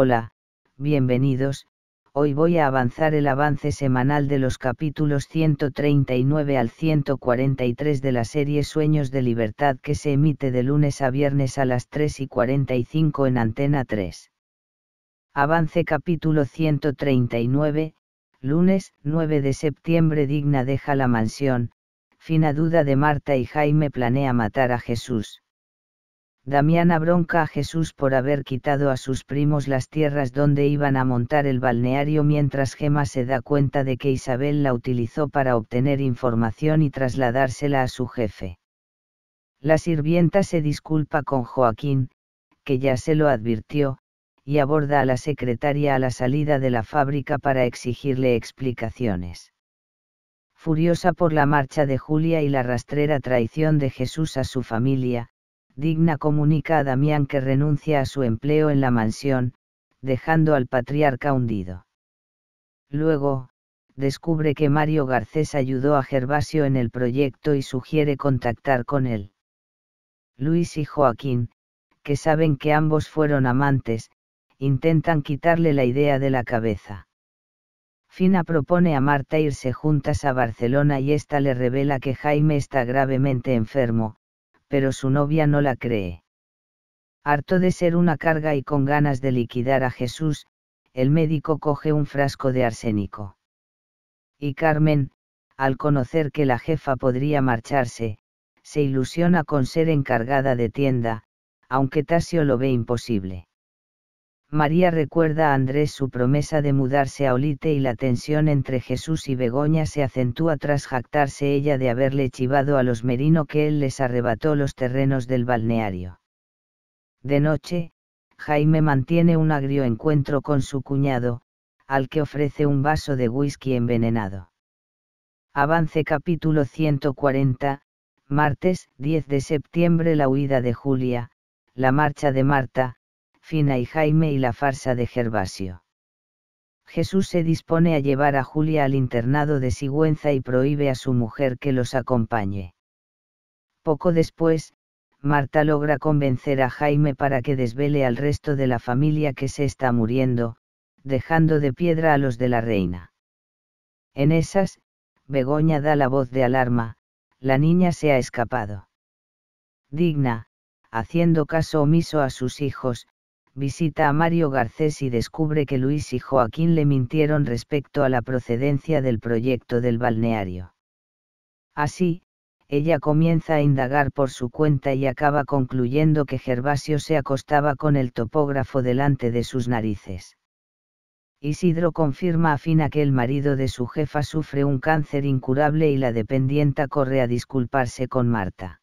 Hola, bienvenidos, hoy voy a avanzar el avance semanal de los capítulos 139 al 143 de la serie Sueños de Libertad que se emite de lunes a viernes a las 3 y 45 en Antena 3. Avance capítulo 139, lunes 9 de septiembre Digna deja la mansión, fina duda de Marta y Jaime planea matar a Jesús. Damiana bronca a Jesús por haber quitado a sus primos las tierras donde iban a montar el balneario mientras Gemma se da cuenta de que Isabel la utilizó para obtener información y trasladársela a su jefe. La sirvienta se disculpa con Joaquín, que ya se lo advirtió, y aborda a la secretaria a la salida de la fábrica para exigirle explicaciones. Furiosa por la marcha de Julia y la rastrera traición de Jesús a su familia, Digna comunica a Damián que renuncia a su empleo en la mansión, dejando al patriarca hundido. Luego, descubre que Mario Garcés ayudó a Gervasio en el proyecto y sugiere contactar con él. Luis y Joaquín, que saben que ambos fueron amantes, intentan quitarle la idea de la cabeza. Fina propone a Marta irse juntas a Barcelona y ésta le revela que Jaime está gravemente enfermo, pero su novia no la cree. Harto de ser una carga y con ganas de liquidar a Jesús, el médico coge un frasco de arsénico. Y Carmen, al conocer que la jefa podría marcharse, se ilusiona con ser encargada de tienda, aunque Tasio lo ve imposible. María recuerda a Andrés su promesa de mudarse a Olite y la tensión entre Jesús y Begoña se acentúa tras jactarse ella de haberle chivado a los Merino que él les arrebató los terrenos del balneario. De noche, Jaime mantiene un agrio encuentro con su cuñado, al que ofrece un vaso de whisky envenenado. Avance capítulo 140, martes 10 de septiembre La huida de Julia, la marcha de Marta, Fina y Jaime y la farsa de Gervasio. Jesús se dispone a llevar a Julia al internado de Sigüenza y prohíbe a su mujer que los acompañe. Poco después, Marta logra convencer a Jaime para que desvele al resto de la familia que se está muriendo, dejando de piedra a los de la reina. En esas, Begoña da la voz de alarma, la niña se ha escapado. Digna, haciendo caso omiso a sus hijos, visita a Mario Garcés y descubre que Luis y Joaquín le mintieron respecto a la procedencia del proyecto del balneario. Así, ella comienza a indagar por su cuenta y acaba concluyendo que Gervasio se acostaba con el topógrafo delante de sus narices. Isidro confirma a Fina que el marido de su jefa sufre un cáncer incurable y la dependienta corre a disculparse con Marta.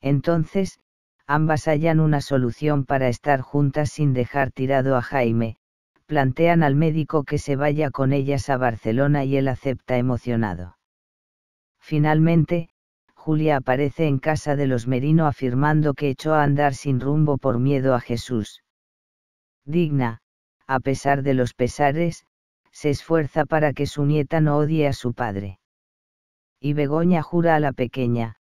Entonces, ambas hallan una solución para estar juntas sin dejar tirado a Jaime, plantean al médico que se vaya con ellas a Barcelona y él acepta emocionado. Finalmente, Julia aparece en casa de los Merino afirmando que echó a andar sin rumbo por miedo a Jesús. Digna, a pesar de los pesares, se esfuerza para que su nieta no odie a su padre. Y Begoña jura a la pequeña,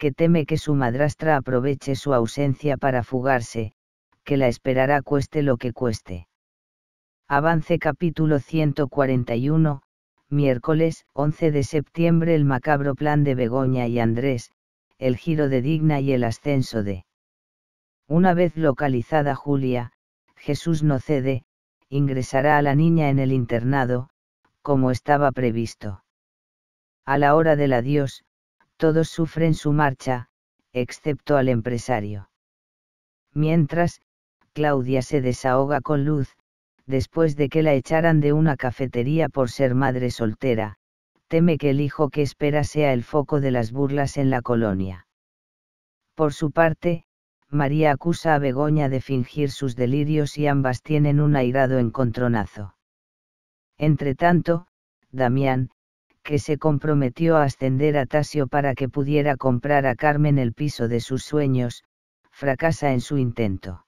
que teme que su madrastra aproveche su ausencia para fugarse, que la esperará cueste lo que cueste. Avance capítulo 141, miércoles 11 de septiembre el macabro plan de Begoña y Andrés, el giro de Digna y el ascenso de. Una vez localizada Julia, Jesús no cede, ingresará a la niña en el internado, como estaba previsto. A la hora del adiós, todos sufren su marcha, excepto al empresario. Mientras, Claudia se desahoga con Luz, después de que la echaran de una cafetería por ser madre soltera, teme que el hijo que espera sea el foco de las burlas en la colonia. Por su parte, María acusa a Begoña de fingir sus delirios y ambas tienen un airado encontronazo. Entretanto, Damián, que se comprometió a ascender a Tasio para que pudiera comprar a Carmen el piso de sus sueños, fracasa en su intento.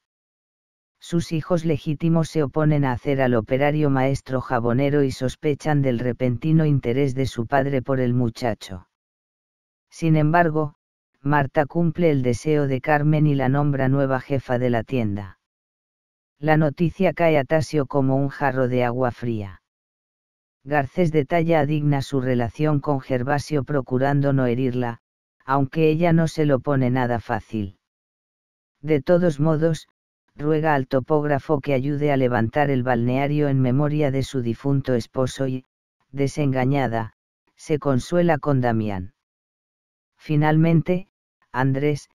Sus hijos legítimos se oponen a hacer al operario maestro jabonero y sospechan del repentino interés de su padre por el muchacho. Sin embargo, Marta cumple el deseo de Carmen y la nombra nueva jefa de la tienda. La noticia cae a Tasio como un jarro de agua fría. Garcés detalla a Digna su relación con Gervasio procurando no herirla, aunque ella no se lo pone nada fácil. De todos modos, ruega al topógrafo que ayude a levantar el balneario en memoria de su difunto esposo y, desengañada, se consuela con Damián. Finalmente, Andrés,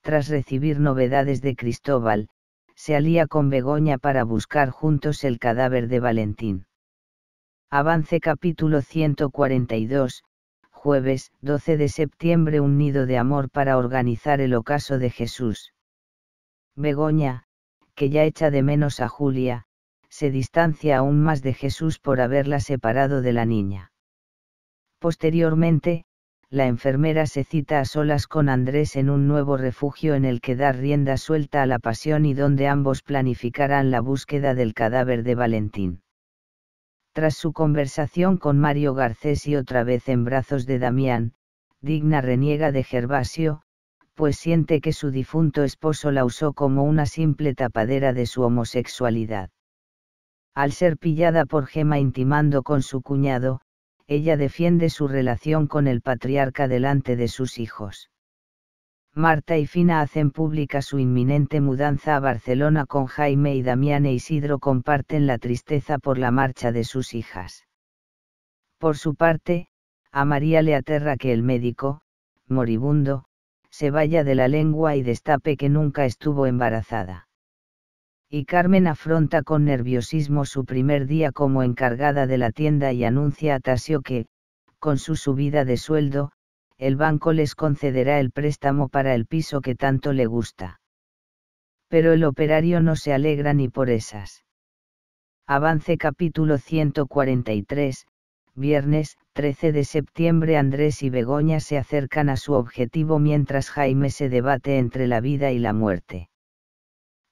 tras recibir novedades de Cristóbal, se alía con Begoña para buscar juntos el cadáver de Valentín. Avance capítulo 142, jueves 12 de septiembre Un nido de amor para organizar el ocaso de Jesús. Begoña, que ya echa de menos a Julia, se distancia aún más de Jesús por haberla separado de la niña. Posteriormente, la enfermera se cita a solas con Andrés en un nuevo refugio en el que dar rienda suelta a la pasión y donde ambos planificarán la búsqueda del cadáver de Valentín. Tras su conversación con Mario Garcés y otra vez en brazos de Damián, Digna reniega de Gervasio, pues siente que su difunto esposo la usó como una simple tapadera de su homosexualidad. Al ser pillada por Gema intimando con su cuñado, ella defiende su relación con el patriarca delante de sus hijos. Marta y Fina hacen pública su inminente mudanza a Barcelona con Jaime y Damián e Isidro comparten la tristeza por la marcha de sus hijas. Por su parte, a María le aterra que el médico, moribundo, se vaya de la lengua y destape que nunca estuvo embarazada. Y Carmen afronta con nerviosismo su primer día como encargada de la tienda y anuncia a Tasio que, con su subida de sueldo, el banco les concederá el préstamo para el piso que tanto le gusta. Pero el operario no se alegra ni por esas. Avance capítulo 143, viernes 13 de septiembre Andrés y Begoña se acercan a su objetivo mientras Jaime se debate entre la vida y la muerte.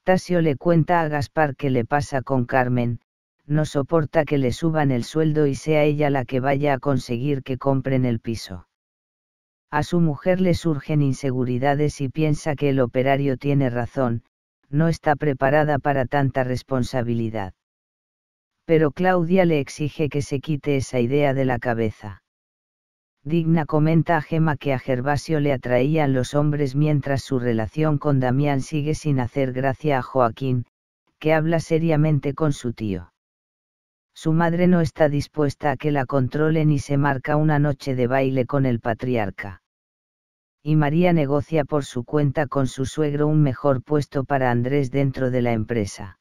Tasio le cuenta a Gaspar que le pasa con Carmen, no soporta que le suban el sueldo y sea ella la que vaya a conseguir que compren el piso. A su mujer le surgen inseguridades y piensa que el operario tiene razón, no está preparada para tanta responsabilidad. Pero Claudia le exige que se quite esa idea de la cabeza. Digna comenta a Gema que a Gervasio le atraían los hombres mientras su relación con Damián sigue sin hacer gracia a Joaquín, que habla seriamente con su tío. Su madre no está dispuesta a que la controlen y se marca una noche de baile con el patriarca y María negocia por su cuenta con su suegro un mejor puesto para Andrés dentro de la empresa.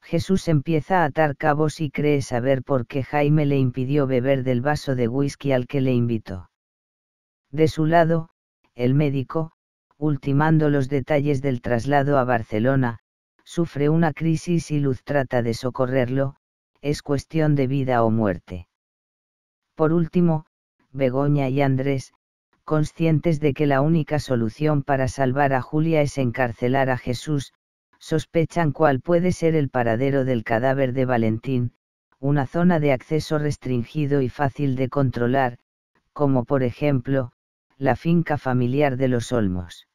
Jesús empieza a atar cabos y cree saber por qué Jaime le impidió beber del vaso de whisky al que le invitó. De su lado, el médico, ultimando los detalles del traslado a Barcelona, sufre una crisis y Luz trata de socorrerlo, es cuestión de vida o muerte. Por último, Begoña y Andrés, conscientes de que la única solución para salvar a Julia es encarcelar a Jesús, sospechan cuál puede ser el paradero del cadáver de Valentín, una zona de acceso restringido y fácil de controlar, como por ejemplo, la finca familiar de los Olmos.